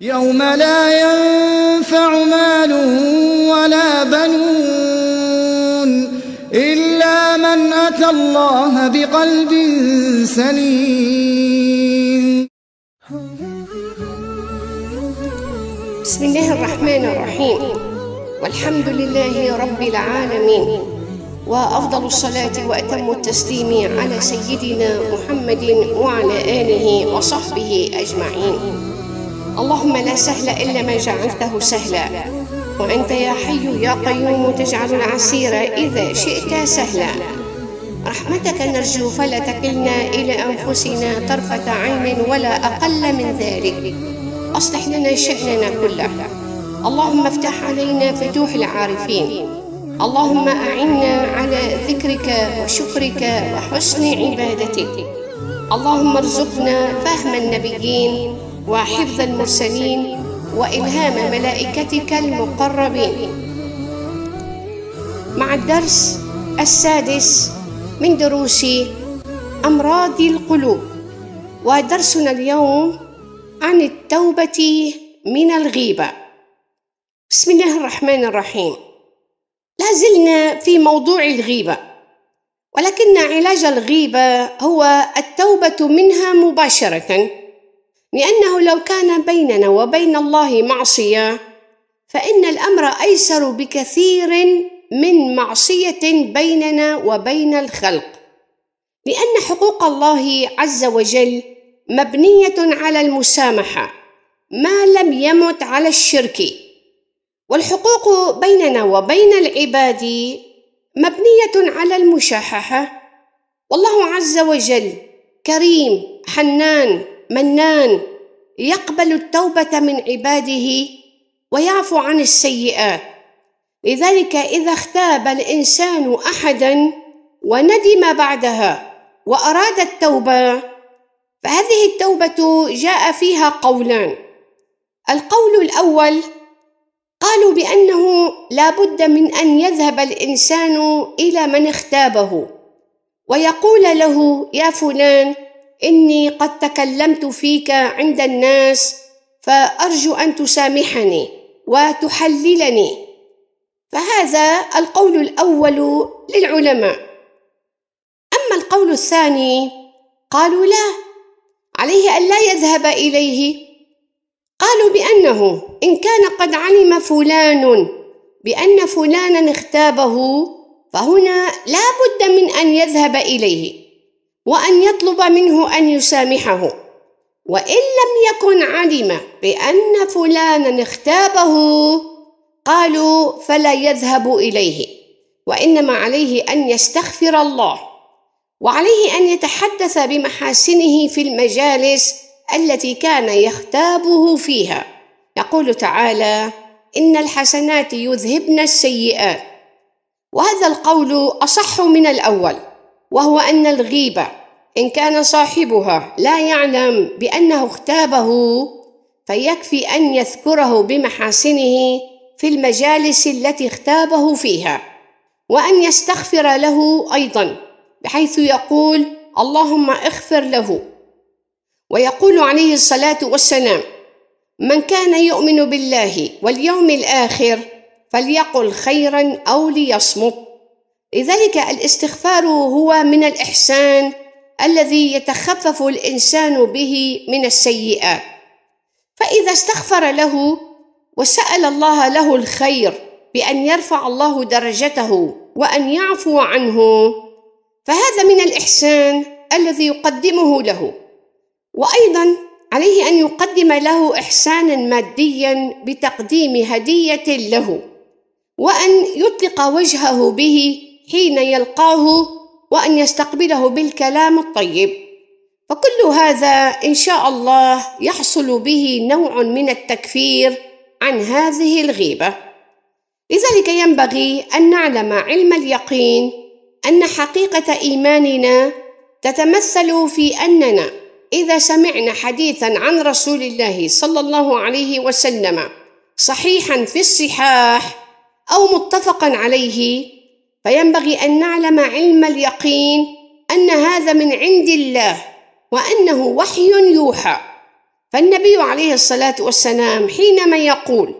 يوم لا ينفع مال ولا بنون إلا من أتى الله بقلب سليم بسم الله الرحمن الرحيم والحمد لله رب العالمين وأفضل الصلاة وأتم التسليم على سيدنا محمد وعلى آله وصحبه أجمعين اللهم لا سهل إلا ما جعلته سهلا وأنت يا حي يا قيوم تجعل العسير إذا شئت سهلا رحمتك نرجو فلا تكلنا إلى أنفسنا طرفة عين ولا أقل من ذلك أصلح لنا شأننا كله اللهم افتح علينا فتوح العارفين اللهم أعنا على ذكرك وشكرك وحسن عبادتك اللهم ارزقنا فهم النبيين وحفظ المرسلين وإلهام ملائكتك المقربين مع الدرس السادس من دروس أمراض القلوب ودرسنا اليوم عن التوبة من الغيبة بسم الله الرحمن الرحيم لازلنا في موضوع الغيبة ولكن علاج الغيبة هو التوبة منها مباشرةً لأنه لو كان بيننا وبين الله معصية فإن الأمر أيسر بكثير من معصية بيننا وبين الخلق لأن حقوق الله عز وجل مبنية على المسامحة ما لم يمت على الشرك والحقوق بيننا وبين العباد مبنية على المشاححة والله عز وجل كريم حنان منان يقبل التوبه من عباده ويعفو عن السيئات لذلك اذا اغتاب الانسان احدا وندم بعدها واراد التوبه فهذه التوبه جاء فيها قولان القول الاول قالوا بانه لا بد من ان يذهب الانسان الى من اغتابه ويقول له يا فلان إني قد تكلمت فيك عند الناس فأرجو أن تسامحني وتحللني فهذا القول الأول للعلماء أما القول الثاني قالوا لا عليه أن لا يذهب إليه قالوا بأنه إن كان قد علم فلان بأن فلانا اختابه فهنا لا بد من أن يذهب إليه وأن يطلب منه أن يسامحه وإن لم يكن علم بأن فلانا اغتابه قالوا فلا يذهب إليه وإنما عليه أن يستغفر الله وعليه أن يتحدث بمحاسنه في المجالس التي كان يغتابه فيها يقول تعالى إن الحسنات يذهبن السيئات وهذا القول أصح من الأول وهو أن الغيبة إن كان صاحبها لا يعلم بأنه اغتابه فيكفي أن يذكره بمحاسنه في المجالس التي اغتابه فيها وأن يستغفر له أيضا بحيث يقول اللهم اغفر له ويقول عليه الصلاة والسلام من كان يؤمن بالله واليوم الآخر فليقل خيرا أو ليصمت لذلك الاستغفار هو من الإحسان الذي يتخفف الإنسان به من السيئات فإذا استغفر له وسأل الله له الخير بأن يرفع الله درجته وأن يعفو عنه فهذا من الإحسان الذي يقدمه له وأيضا عليه أن يقدم له إحسانا ماديا بتقديم هدية له وأن يطلق وجهه به حين يلقاه وأن يستقبله بالكلام الطيب فكل هذا إن شاء الله يحصل به نوع من التكفير عن هذه الغيبة لذلك ينبغي أن نعلم علم اليقين أن حقيقة إيماننا تتمثل في أننا إذا سمعنا حديثا عن رسول الله صلى الله عليه وسلم صحيحا في الصحاح أو متفقا عليه فينبغي أن نعلم علم اليقين أن هذا من عند الله وأنه وحي يوحى فالنبي عليه الصلاة والسلام حينما يقول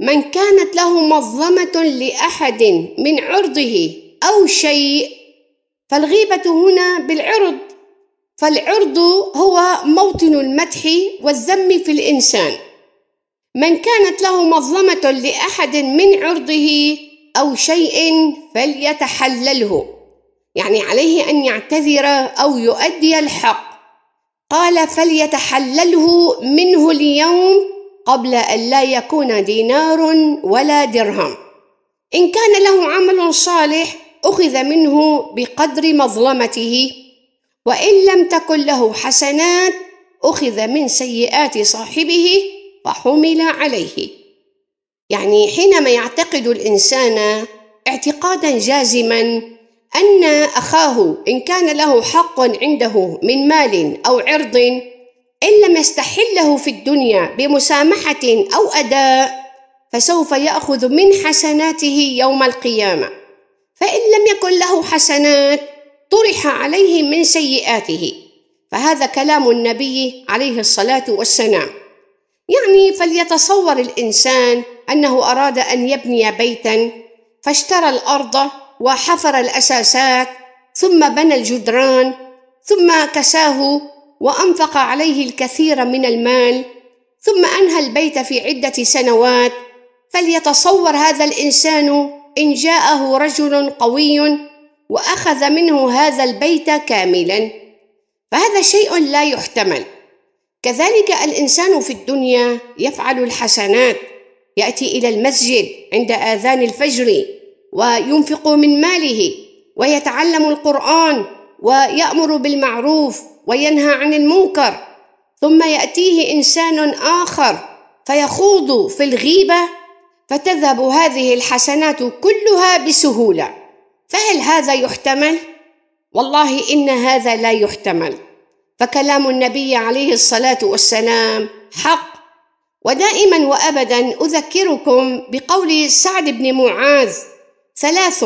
من كانت له مظلمة لأحد من عرضه أو شيء فالغيبة هنا بالعرض فالعرض هو موطن المدح والذم في الإنسان من كانت له مظلمة لأحد من عرضه أو شيء فليتحلله يعني عليه أن يعتذر أو يؤدي الحق قال فليتحلله منه اليوم قبل أن لا يكون دينار ولا درهم إن كان له عمل صالح أخذ منه بقدر مظلمته وإن لم تكن له حسنات أخذ من سيئات صاحبه فحمل عليه يعني حينما يعتقد الانسان اعتقادا جازما ان اخاه ان كان له حق عنده من مال او عرض ان لم يستحله في الدنيا بمسامحه او اداء فسوف ياخذ من حسناته يوم القيامه فان لم يكن له حسنات طرح عليه من سيئاته فهذا كلام النبي عليه الصلاه والسلام يعني فليتصور الانسان أنه أراد أن يبني بيتا فاشترى الأرض وحفر الأساسات ثم بنى الجدران ثم كساه وأنفق عليه الكثير من المال ثم أنهى البيت في عدة سنوات فليتصور هذا الإنسان إن جاءه رجل قوي وأخذ منه هذا البيت كاملا فهذا شيء لا يحتمل كذلك الإنسان في الدنيا يفعل الحسنات يأتي إلى المسجد عند آذان الفجر وينفق من ماله ويتعلم القرآن ويأمر بالمعروف وينهى عن المنكر ثم يأتيه إنسان آخر فيخوض في الغيبة فتذهب هذه الحسنات كلها بسهولة فهل هذا يحتمل؟ والله إن هذا لا يحتمل فكلام النبي عليه الصلاة والسلام حق ودائما وابدا اذكركم بقول سعد بن معاذ ثلاث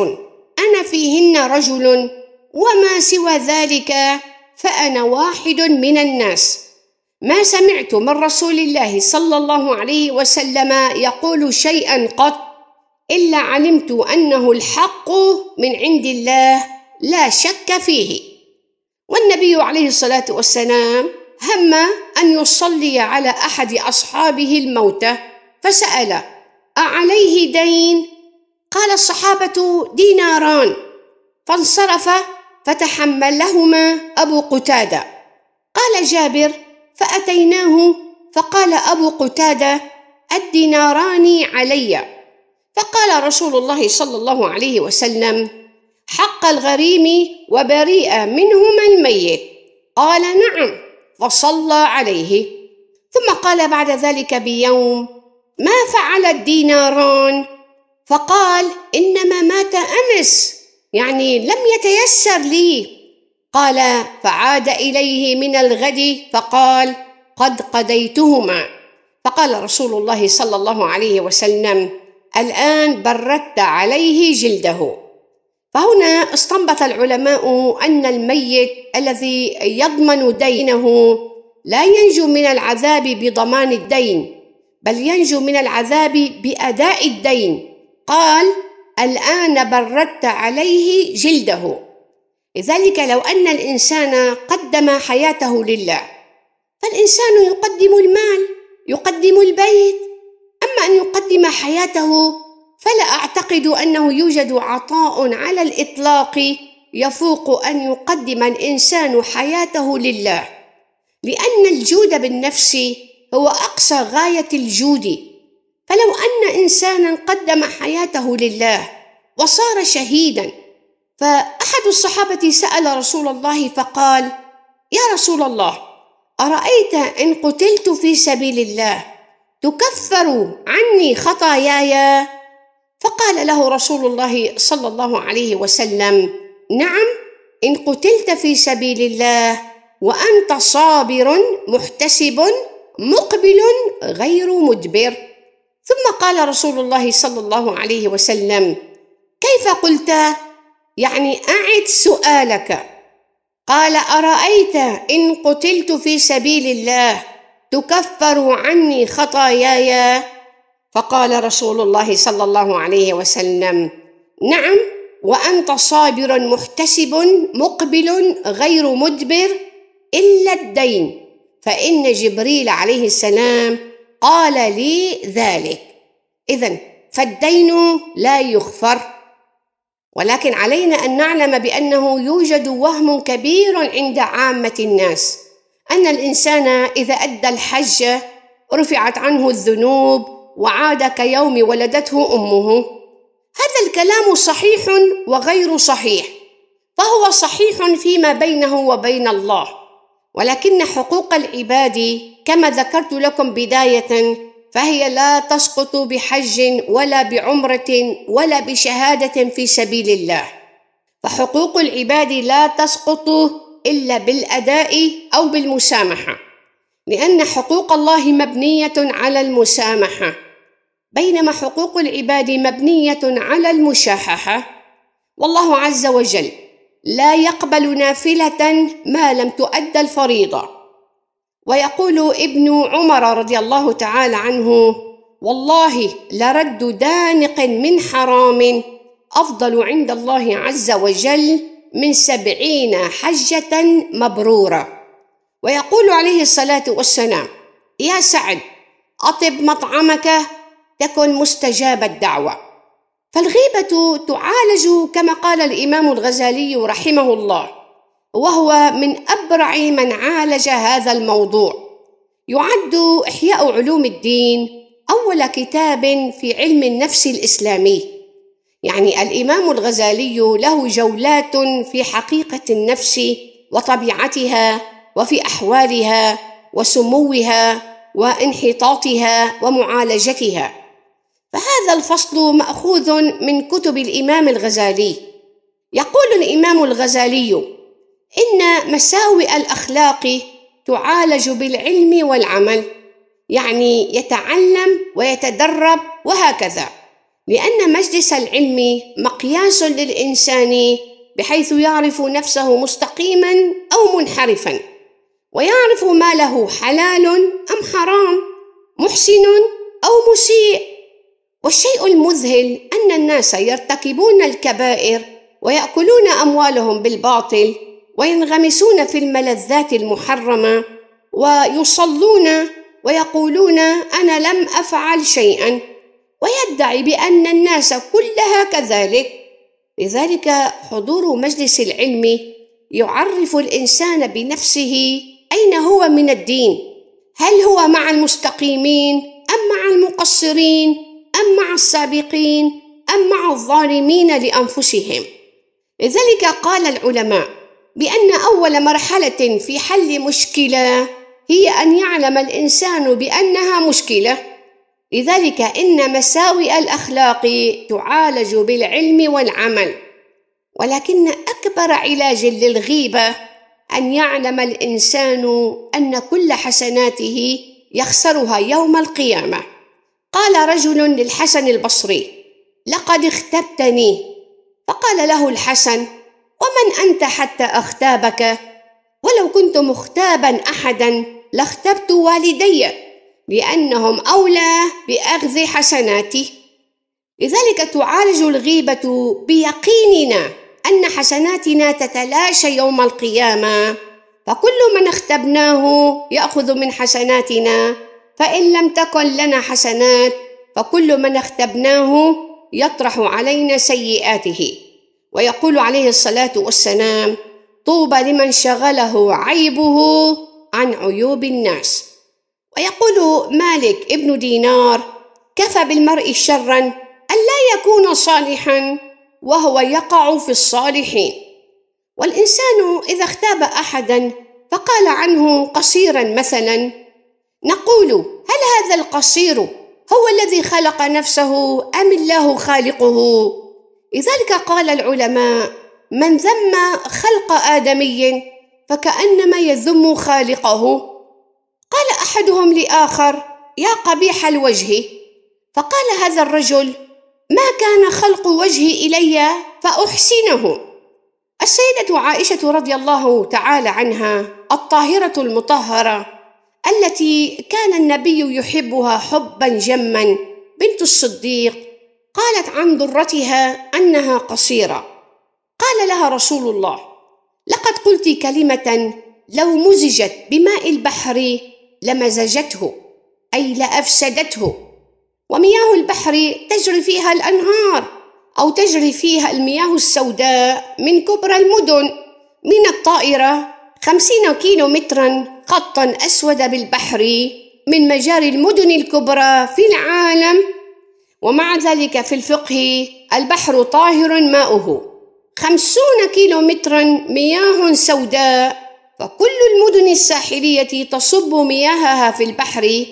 انا فيهن رجل وما سوى ذلك فانا واحد من الناس ما سمعت من رسول الله صلى الله عليه وسلم يقول شيئا قط الا علمت انه الحق من عند الله لا شك فيه والنبي عليه الصلاه والسلام هم أن يصلي على أحد أصحابه الموتى فسأل أعليه دين؟ قال الصحابة ديناران فانصرف فتحملهما أبو قتادة قال جابر فأتيناه فقال أبو قتادة الديناران علي فقال رسول الله صلى الله عليه وسلم حق الغريم وبريء منهما الميت قال نعم وصلى عليه ثم قال بعد ذلك بيوم ما فعل الديناران فقال انما مات امس يعني لم يتيسر لي قال فعاد اليه من الغد فقال قد قضيتهما فقال رسول الله صلى الله عليه وسلم الان بردت عليه جلده فهنا استنبط العلماء أن الميت الذي يضمن دينه لا ينجو من العذاب بضمان الدين بل ينجو من العذاب بأداء الدين قال الآن بردت عليه جلده لذلك لو أن الإنسان قدم حياته لله فالإنسان يقدم المال يقدم البيت أما أن يقدم حياته فلا اعتقد انه يوجد عطاء على الاطلاق يفوق ان يقدم الانسان حياته لله لان الجود بالنفس هو اقصى غايه الجود فلو ان انسانا قدم حياته لله وصار شهيدا فاحد الصحابه سال رسول الله فقال يا رسول الله ارايت ان قتلت في سبيل الله تكفر عني خطاياي فقال له رسول الله صلى الله عليه وسلم نعم ان قتلت في سبيل الله وانت صابر محتسب مقبل غير مدبر ثم قال رسول الله صلى الله عليه وسلم كيف قلت يعني اعد سؤالك قال ارايت ان قتلت في سبيل الله تكفر عني خطاياي فقال رسول الله صلى الله عليه وسلم نعم وانت صابر محتسب مقبل غير مدبر الا الدين فان جبريل عليه السلام قال لي ذلك اذا فالدين لا يغفر ولكن علينا ان نعلم بانه يوجد وهم كبير عند عامه الناس ان الانسان اذا ادى الحج رفعت عنه الذنوب وعاد كيوم ولدته امه هذا الكلام صحيح وغير صحيح فهو صحيح فيما بينه وبين الله ولكن حقوق العباد كما ذكرت لكم بدايه فهي لا تسقط بحج ولا بعمره ولا بشهاده في سبيل الله فحقوق العباد لا تسقط الا بالاداء او بالمسامحه لان حقوق الله مبنيه على المسامحه بينما حقوق العباد مبنيه على المشاححه والله عز وجل لا يقبل نافله ما لم تؤد الفريضه ويقول ابن عمر رضي الله تعالى عنه والله لرد دانق من حرام افضل عند الله عز وجل من سبعين حجه مبروره ويقول عليه الصلاه والسلام يا سعد اطب مطعمك تكن مستجاب الدعوه فالغيبه تعالج كما قال الامام الغزالي رحمه الله وهو من ابرع من عالج هذا الموضوع يعد احياء علوم الدين اول كتاب في علم النفس الاسلامي يعني الامام الغزالي له جولات في حقيقه النفس وطبيعتها وفي احوالها وسموها وانحطاطها ومعالجتها فهذا الفصل مأخوذ من كتب الإمام الغزالي يقول الإمام الغزالي إن مساوئ الأخلاق تعالج بالعلم والعمل يعني يتعلم ويتدرب وهكذا لأن مجلس العلم مقياس للإنسان بحيث يعرف نفسه مستقيما أو منحرفا ويعرف ما له حلال أم حرام محسن أو مسيء والشيء المذهل أن الناس يرتكبون الكبائر ويأكلون أموالهم بالباطل وينغمسون في الملذات المحرمة ويصلون ويقولون أنا لم أفعل شيئا ويدعي بأن الناس كلها كذلك لذلك حضور مجلس العلم يعرف الإنسان بنفسه أين هو من الدين هل هو مع المستقيمين أم مع المقصرين مع السابقين أم مع الظالمين لأنفسهم لذلك قال العلماء بأن أول مرحلة في حل مشكلة هي أن يعلم الإنسان بأنها مشكلة لذلك إن مساوئ الأخلاق تعالج بالعلم والعمل ولكن أكبر علاج للغيبة أن يعلم الإنسان أن كل حسناته يخسرها يوم القيامة قال رجل للحسن البصري لقد اختبتني فقال له الحسن ومن انت حتى اختابك ولو كنت مختابا احدا لاختبت والدي لانهم اولى باخذ حسناتي لذلك تعالج الغيبه بيقيننا ان حسناتنا تتلاشى يوم القيامه فكل من اختبناه ياخذ من حسناتنا فإن لم تكن لنا حسنات فكل من اختبناه يطرح علينا سيئاته ويقول عليه الصلاة والسلام طوبى لمن شغله عيبه عن عيوب الناس ويقول مالك ابن دينار كفى بالمرء شرا ألا يكون صالحا وهو يقع في الصالحين والإنسان إذا اختاب أحدا فقال عنه قصيرا مثلا نقول هل هذا القصير هو الذي خلق نفسه أم الله خالقه؟ لذلك قال العلماء من ذم خلق آدمي فكأنما يذم خالقه قال أحدهم لآخر يا قبيح الوجه فقال هذا الرجل ما كان خلق وجهي إلي فأحسنه السيدة عائشة رضي الله تعالى عنها الطاهرة المطهرة التي كان النبي يحبها حبا جما بنت الصديق قالت عن ضرتها انها قصيره قال لها رسول الله لقد قلت كلمه لو مزجت بماء البحر لمزجته اي لافسدته ومياه البحر تجري فيها الانهار او تجري فيها المياه السوداء من كبرى المدن من الطائره خمسين كيلو مترا خطا أسود بالبحر من مجاري المدن الكبرى في العالم ومع ذلك في الفقه البحر طاهر ماؤه خمسون كيلو مترا مياه سوداء فكل المدن الساحلية تصب مياهها في البحر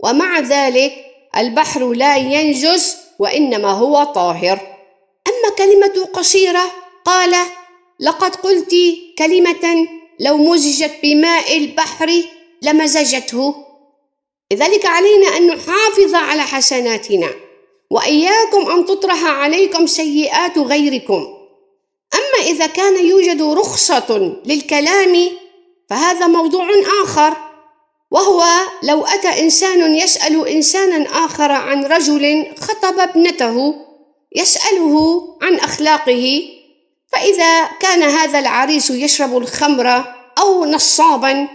ومع ذلك البحر لا ينجس وإنما هو طاهر أما كلمة قصيرة قال لقد قلت كلمة لو مزجت بماء البحر لمزجته لذلك علينا أن نحافظ على حسناتنا وإياكم أن تطرح عليكم سيئات غيركم أما إذا كان يوجد رخصة للكلام فهذا موضوع آخر وهو لو أتى إنسان يسأل إنسانا آخر عن رجل خطب ابنته يسأله عن أخلاقه فإذا كان هذا العريس يشرب الخمر أو نصابا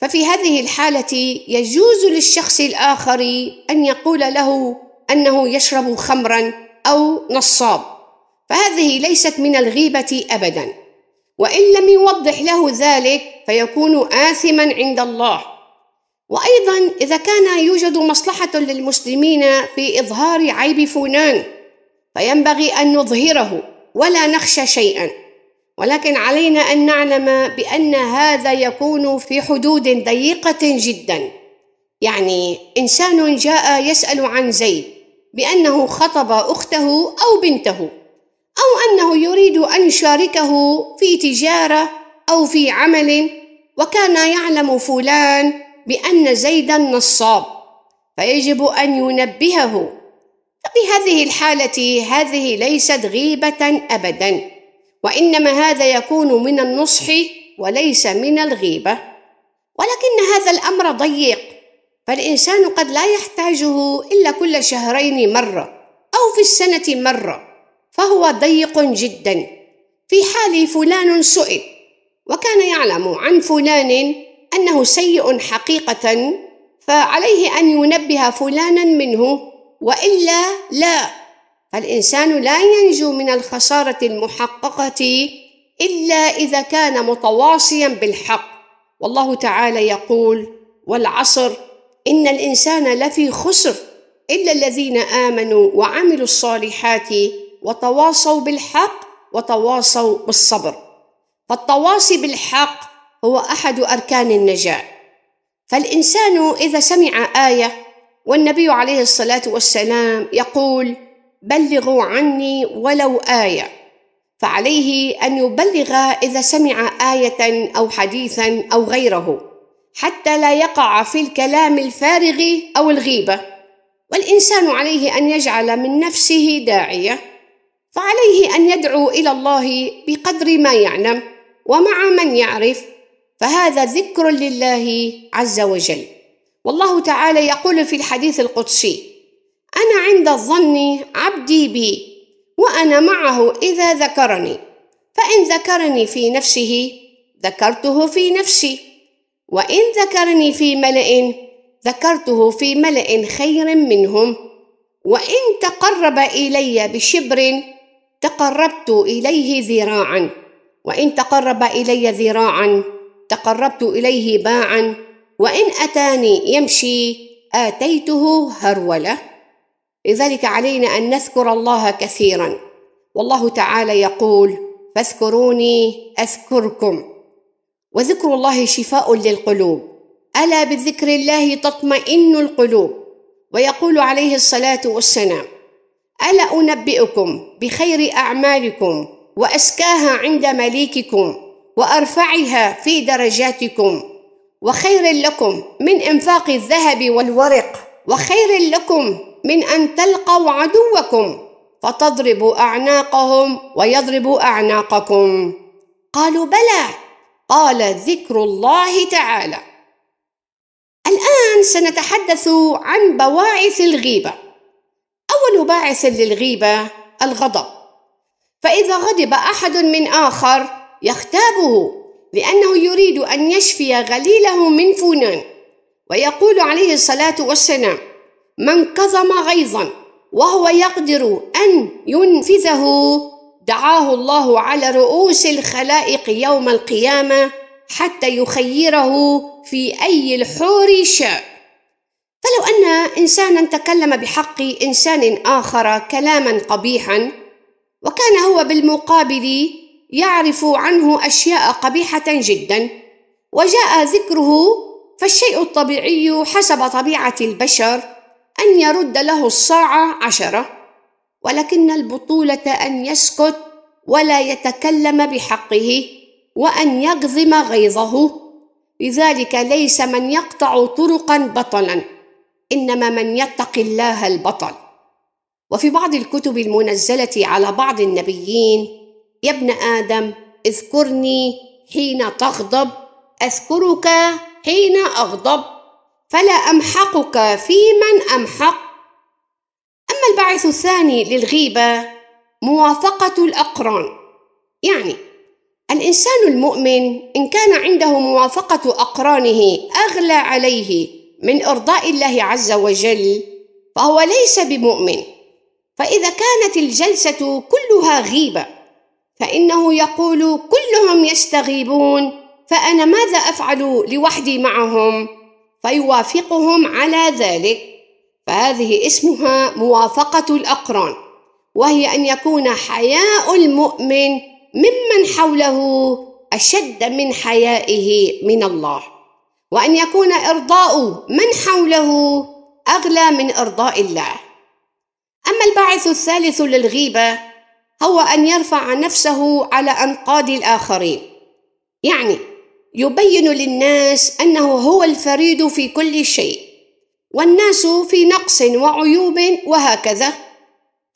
ففي هذه الحالة يجوز للشخص الآخر أن يقول له أنه يشرب خمرا أو نصاب فهذه ليست من الغيبة أبدا وإن لم يوضح له ذلك فيكون آثما عند الله وأيضا إذا كان يوجد مصلحة للمسلمين في إظهار عيب فلان فينبغي أن نظهره ولا نخشى شيئا ولكن علينا ان نعلم بان هذا يكون في حدود ضيقه جدا يعني انسان جاء يسال عن زيد بانه خطب اخته او بنته او انه يريد ان يشاركه في تجاره او في عمل وكان يعلم فلان بان زيدا نصاب فيجب ان ينبهه في هذه الحالة هذه ليست غيبة أبدا وإنما هذا يكون من النصح وليس من الغيبة ولكن هذا الأمر ضيق فالإنسان قد لا يحتاجه إلا كل شهرين مرة أو في السنة مرة فهو ضيق جدا في حال فلان سئل وكان يعلم عن فلان أنه سيء حقيقة فعليه أن ينبه فلانا منه والا لا الانسان لا ينجو من الخساره المحققه الا اذا كان متواصيا بالحق والله تعالى يقول والعصر ان الانسان لفي خسر الا الذين امنوا وعملوا الصالحات وتواصوا بالحق وتواصوا بالصبر فالتواصي بالحق هو احد اركان النجاه فالانسان اذا سمع ايه والنبي عليه الصلاه والسلام يقول بلغوا عني ولو ايه فعليه ان يبلغ اذا سمع ايه او حديثا او غيره حتى لا يقع في الكلام الفارغ او الغيبه والانسان عليه ان يجعل من نفسه داعيه فعليه ان يدعو الى الله بقدر ما يعلم ومع من يعرف فهذا ذكر لله عز وجل والله تعالى يقول في الحديث القدسي انا عند الظن عبدي بي وانا معه اذا ذكرني فان ذكرني في نفسه ذكرته في نفسي وان ذكرني في ملا ذكرته في ملا خير منهم وان تقرب الي بشبر تقربت اليه ذراعا وان تقرب الي ذراعا تقربت اليه باعا وإن أتاني يمشي آتيته هرولة لذلك علينا أن نذكر الله كثيرا والله تعالى يقول فاذكروني أذكركم وذكر الله شفاء للقلوب ألا بذكر الله تطمئن القلوب ويقول عليه الصلاة والسلام ألا أنبئكم بخير أعمالكم وأزكاها عند مليككم وأرفعها في درجاتكم وخير لكم من انفاق الذهب والورق وخير لكم من ان تلقوا عدوكم فتضربوا اعناقهم ويضربوا اعناقكم قالوا بلى قال ذكر الله تعالى الان سنتحدث عن بواعث الغيبه اول باعث للغيبه الغضب فاذا غضب احد من اخر يغتابه لأنه يريد أن يشفي غليله من فنان ويقول عليه الصلاة والسلام من كظم غيظا وهو يقدر أن ينفذه دعاه الله على رؤوس الخلائق يوم القيامة حتى يخيره في أي الحور شاء فلو أن إنسانا تكلم بحق إنسان آخر كلاما قبيحا وكان هو بالمقابل يعرف عنه أشياء قبيحة جدا وجاء ذكره فالشيء الطبيعي حسب طبيعة البشر أن يرد له الصاع عشرة ولكن البطولة أن يسكت ولا يتكلم بحقه وأن يغضم غيظه لذلك ليس من يقطع طرقا بطلا إنما من يتقي الله البطل وفي بعض الكتب المنزلة على بعض النبيين يا ابن آدم اذكرني حين تغضب أذكرك حين أغضب فلا أمحقك في من أمحق أما الباعث الثاني للغيبة موافقة الأقران يعني الإنسان المؤمن إن كان عنده موافقة أقرانه أغلى عليه من إرضاء الله عز وجل فهو ليس بمؤمن فإذا كانت الجلسة كلها غيبة فإنه يقول كلهم يستغيبون فأنا ماذا أفعل لوحدي معهم؟ فيوافقهم على ذلك فهذه اسمها موافقة الأقران وهي أن يكون حياء المؤمن ممن حوله أشد من حيائه من الله وأن يكون إرضاء من حوله أغلى من إرضاء الله أما الباعث الثالث للغيبة هو أن يرفع نفسه على أنقاض الآخرين يعني يبين للناس أنه هو الفريد في كل شيء والناس في نقص وعيوب وهكذا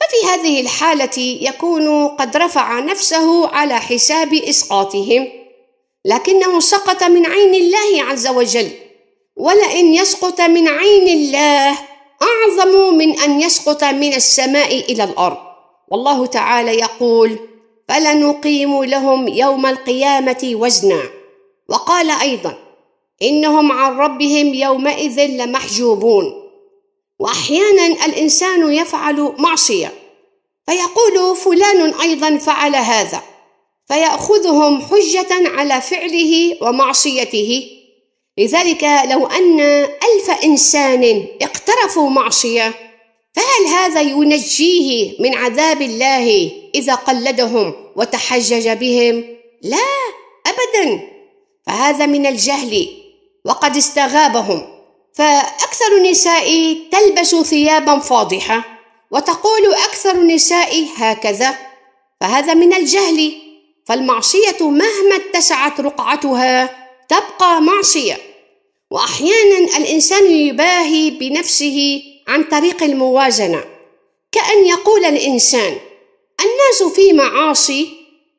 ففي هذه الحالة يكون قد رفع نفسه على حساب إسقاطهم لكنه سقط من عين الله عز وجل ولئن يسقط من عين الله أعظم من أن يسقط من السماء إلى الأرض والله تعالى يقول فلنقيم لهم يوم القيامة وزنا وقال أيضا إنهم عن ربهم يومئذ لمحجوبون وأحيانا الإنسان يفعل معصية فيقول فلان أيضا فعل هذا فيأخذهم حجة على فعله ومعصيته لذلك لو أن ألف إنسان اقترفوا معصية فهل هذا ينجيه من عذاب الله إذا قلدهم وتحجج بهم؟ لا أبدا فهذا من الجهل وقد استغابهم فأكثر النساء تلبس ثيابا فاضحة وتقول أكثر النساء هكذا فهذا من الجهل فالمعصية مهما اتسعت رقعتها تبقى معصية وأحيانا الإنسان يباهي بنفسه عن طريق الموازنة كأن يقول الإنسان الناس في معاصي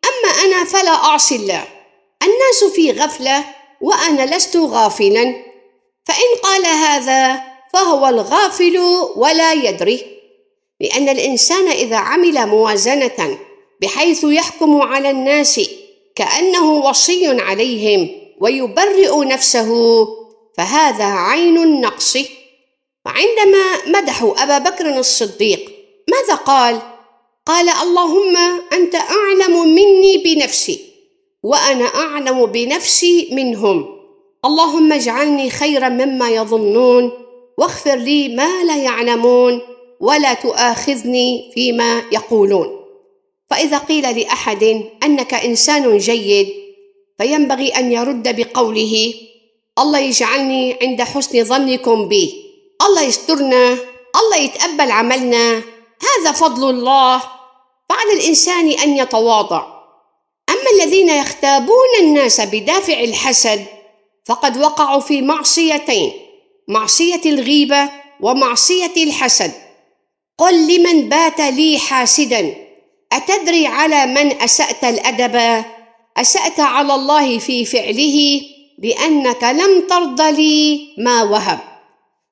أما أنا فلا أعصي الله الناس في غفلة وأنا لست غافلا فإن قال هذا فهو الغافل ولا يدري لأن الإنسان إذا عمل موازنة بحيث يحكم على الناس كأنه وصي عليهم ويبرئ نفسه فهذا عين النقص وعندما مدحوا أبا بكر الصديق ماذا قال؟ قال اللهم أنت أعلم مني بنفسي وأنا أعلم بنفسي منهم اللهم اجعلني خيرا مما يظنون واغفر لي ما لا يعلمون ولا تؤاخذني فيما يقولون فإذا قيل لأحد أنك إنسان جيد فينبغي أن يرد بقوله الله يجعلني عند حسن ظنكم بي الله يسترنا الله يتقبل عملنا هذا فضل الله فعلى الإنسان أن يتواضع أما الذين يختابون الناس بدافع الحسد فقد وقعوا في معصيتين معصية الغيبة ومعصية الحسد قل لمن بات لي حاسدا أتدري على من أسأت الأدب أسأت على الله في فعله بأنك لم ترض لي ما وهب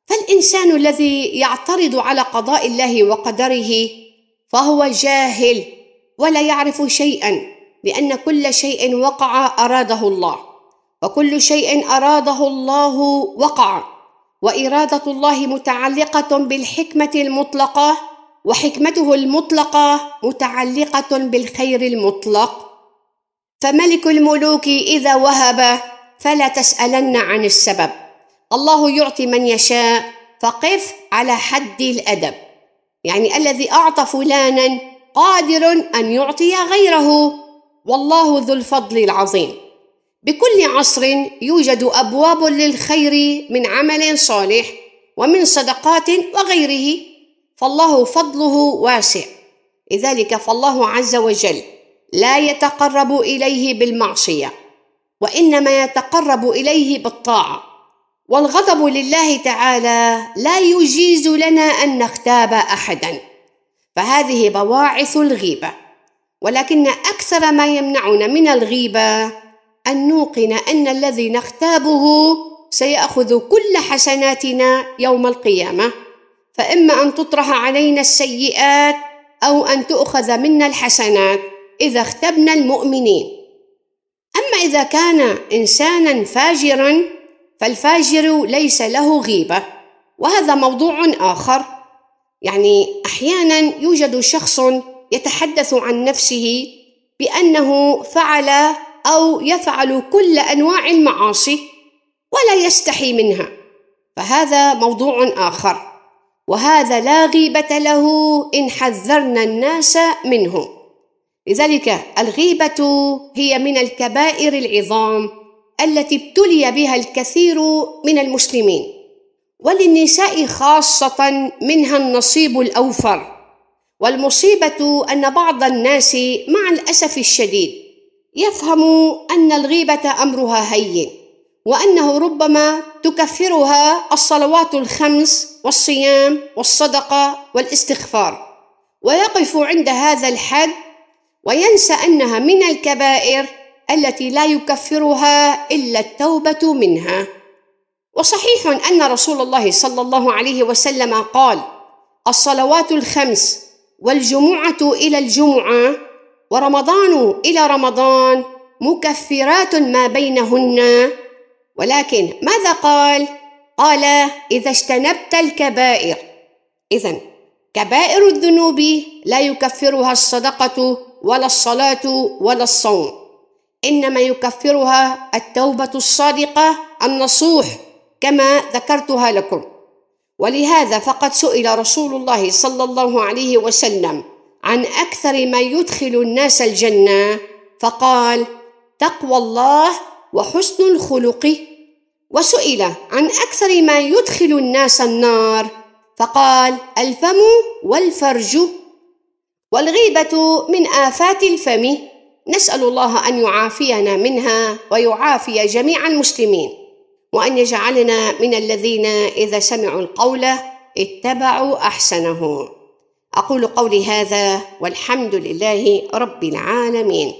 فالإنسان الذي يعترض على قضاء الله وقدره فهو جاهل ولا يعرف شيئا لأن كل شيء وقع أراده الله وكل شيء أراده الله وقع وإرادة الله متعلقة بالحكمة المطلقة وحكمته المطلقة متعلقة بالخير المطلق فملك الملوك إذا وهب فلا تسألن عن السبب الله يعطي من يشاء فقف على حد الادب يعني الذي اعطى فلانا قادر ان يعطي غيره والله ذو الفضل العظيم بكل عصر يوجد ابواب للخير من عمل صالح ومن صدقات وغيره فالله فضله واسع لذلك فالله عز وجل لا يتقرب اليه بالمعصيه وانما يتقرب اليه بالطاعه والغضب لله تعالى لا يجيز لنا ان نغتاب احدا فهذه بواعث الغيبه ولكن اكثر ما يمنعنا من الغيبه ان نوقن ان الذي نغتابه سياخذ كل حسناتنا يوم القيامه فاما ان تطرح علينا السيئات او ان تؤخذ منا الحسنات اذا اغتبنا المؤمنين اما اذا كان انسانا فاجرا فالفاجر ليس له غيبة وهذا موضوع آخر يعني أحيانا يوجد شخص يتحدث عن نفسه بأنه فعل أو يفعل كل أنواع المعاصي ولا يستحي منها فهذا موضوع آخر وهذا لا غيبة له إن حذرنا الناس منه لذلك الغيبة هي من الكبائر العظام التي ابتلي بها الكثير من المسلمين وللنساء خاصه منها النصيب الاوفر والمصيبه ان بعض الناس مع الاسف الشديد يفهم ان الغيبه امرها هين وانه ربما تكفرها الصلوات الخمس والصيام والصدقه والاستغفار ويقف عند هذا الحد وينسى انها من الكبائر التي لا يكفرها الا التوبه منها وصحيح ان رسول الله صلى الله عليه وسلم قال الصلوات الخمس والجمعه الى الجمعه ورمضان الى رمضان مكفرات ما بينهن ولكن ماذا قال قال اذا اجتنبت الكبائر اذا كبائر الذنوب لا يكفرها الصدقه ولا الصلاه ولا الصوم انما يكفرها التوبه الصادقه النصوح كما ذكرتها لكم ولهذا فقد سئل رسول الله صلى الله عليه وسلم عن اكثر ما يدخل الناس الجنه فقال تقوى الله وحسن الخلق وسئل عن اكثر ما يدخل الناس النار فقال الفم والفرج والغيبه من افات الفم نسأل الله أن يعافينا منها ويعافي جميع المسلمين وأن يجعلنا من الذين إذا سمعوا القول اتبعوا أحسنه أقول قولي هذا والحمد لله رب العالمين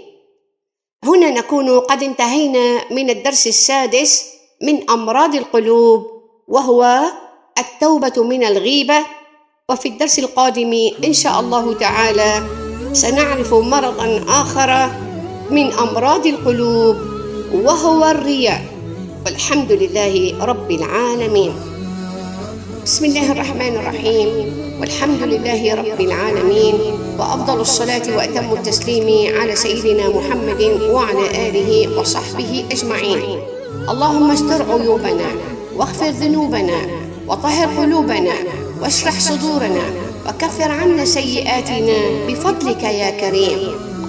هنا نكون قد انتهينا من الدرس السادس من أمراض القلوب وهو التوبة من الغيبة وفي الدرس القادم إن شاء الله تعالى سنعرف مرضا آخر من أمراض القلوب وهو الرياء والحمد لله رب العالمين بسم الله الرحمن الرحيم والحمد لله رب العالمين وأفضل الصلاة وأتم التسليم على سيدنا محمد وعلى آله وصحبه أجمعين اللهم استر عيوبنا واغفر ذنوبنا وطهر قلوبنا واشرح صدورنا وكفر عنا سيئاتنا بفضلك يا كريم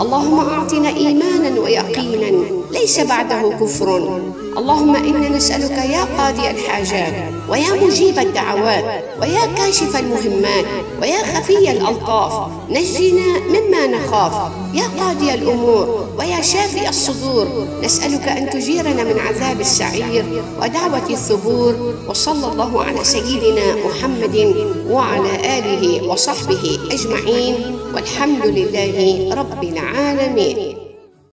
اللهم أعطنا إيمانا ويقين يقينا ليس بعده كفر اللهم إنا نسألك يا قاضي الحاجات ويا مجيب الدعوات ويا كاشف المهمات ويا خفي الألطاف نجنا مما نخاف يا قاضي الأمور ويا شافي الصدور نسألك أن تجيرنا من عذاب السعير ودعوة الثبور وصلى الله على سيدنا محمد وعلى آله وصحبه أجمعين والحمد لله رب العالمين